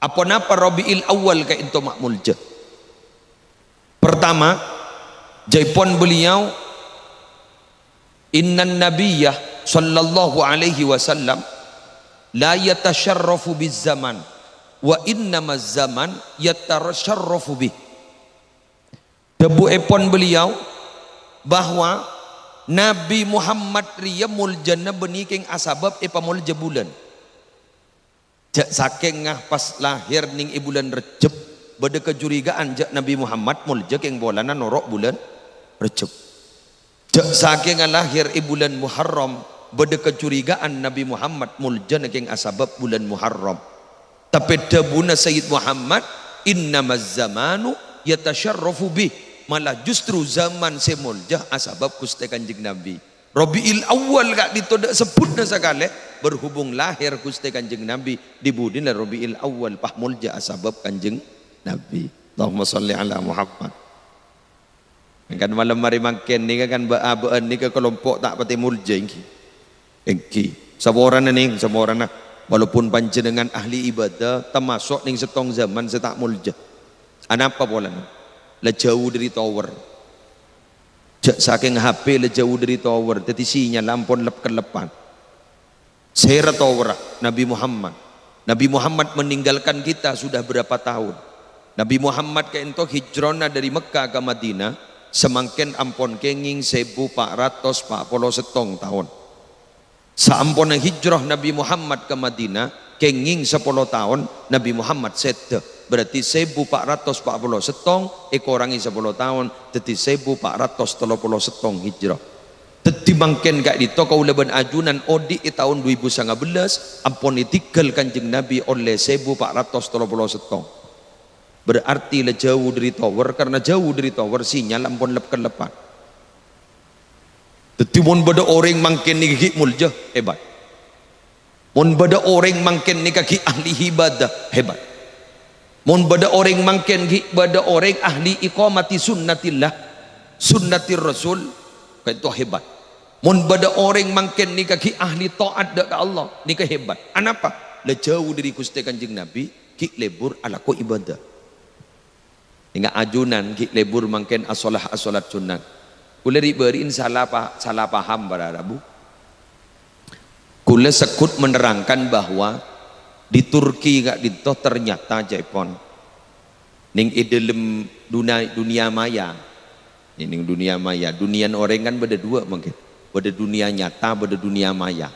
apa napa Rabiul Awal ka itu makmul je pertama jaipon beliau innan nabiyyah sallallahu alaihi wasallam la yatasharrafu biz zaman wa inna maz zaman yatasharrafu bi debu epon beliau bahwa Nabi Muhammad riya mulja nabani king asabab epa mulja Jak saking ngah pas lahir ning ibulan recep Bada kejurigaan jak Nabi Muhammad mul jak yang bolana norok bulan recep Jak saking lahir ibu ibulan Muharram Bada kecurigaan Nabi Muhammad mul jak yang asabab bulan Muharram Tapi debuna Sayyid Muhammad Innama zamanu yatasyarrafu bih malah justru zaman semuljah asabab kustekan jik Nabi Rabi'il awal kak ditodak sebutnya sekali berhubung lahir Gusti Kanjeng Nabi di Budin dan Rabiul Awal pahmulja sebab Kanjeng Nabi. Allahumma shalli ala Muhammad. Kan malam mari makin ni kan baabeun ah, ni ke kelompok tak pati mulja ingki. Ingki. Semua orang ni semua orang walaupun panjenengan ahli ibadah termasuk ning setong zaman setak mulja. Anapa bolan? Le jauh dari tower. saking HP le jauh dari tower, tetisinya lampon lep kelepan. Seratawra Nabi Muhammad Nabi Muhammad meninggalkan kita sudah berapa tahun Nabi Muhammad ke ento hijrona dari Mekah ke Madinah semakin ampon kenging sebu pak ratus pak polo setong tahun seampon hijrah Nabi Muhammad ke Madinah kenging sepuluh tahun Nabi Muhammad sete berarti sebu pak ratus pak polo setong ekorangi sepuluh tahun jadi sebu pak ratus telo polo setong hijrah tertimbangkan kat di toko leban ajunan odi tahun 2019 ampun ditikal kanjeng nabi oleh sebu pak ratus setong. berarti le jauh dari tower karena jauh dari tower sinyal ampun lep kelepak tetapi mon pada orang makin ni gigi mulja hebat mon pada orang makin ni kaki ahli ibadah hebat mon pada orang makin gigi pada orang ahli iqamati sunnatillah sunnatir rasul kau itu hebat. Mun pada orang makin ni kaki ahli taat dekat Allah, ni ke hebat. Anapa? Le lah dari diri kusti kanjeng Nabi, ki lebur ala ko ibadah. Ingat ajunan ki lebur makin asolah asolat sunnah. Kula riberin salah pa, salah paham para Rabu. Kula sekut menerangkan bahawa di Turki gak ditoh ternyata Jepun ning idelem dunia, dunia maya ini dunia maya dunia orang kan berada dua mungkin berada dunia nyata berada dunia maya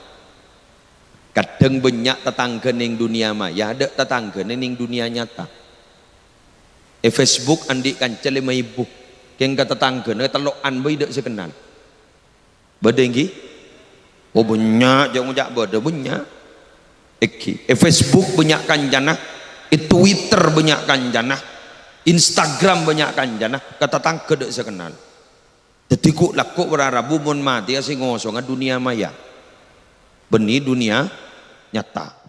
kadang banyak tetangga ning dunia maya ada tetangga ning dunia nyata e facebook andik kan celima ibu keng kata tetangga ne teluk an bai dak sekenan berada ngi oh banyak jangan ngajak berada banyak Eki, e facebook banyak kanjana, e eh, twitter banyak kanjana, Instagram banyak kan jana kata tangke dek sekenal. Jadi lah kok berarabu mun mati asing ngosong dunia maya. Benih dunia nyata.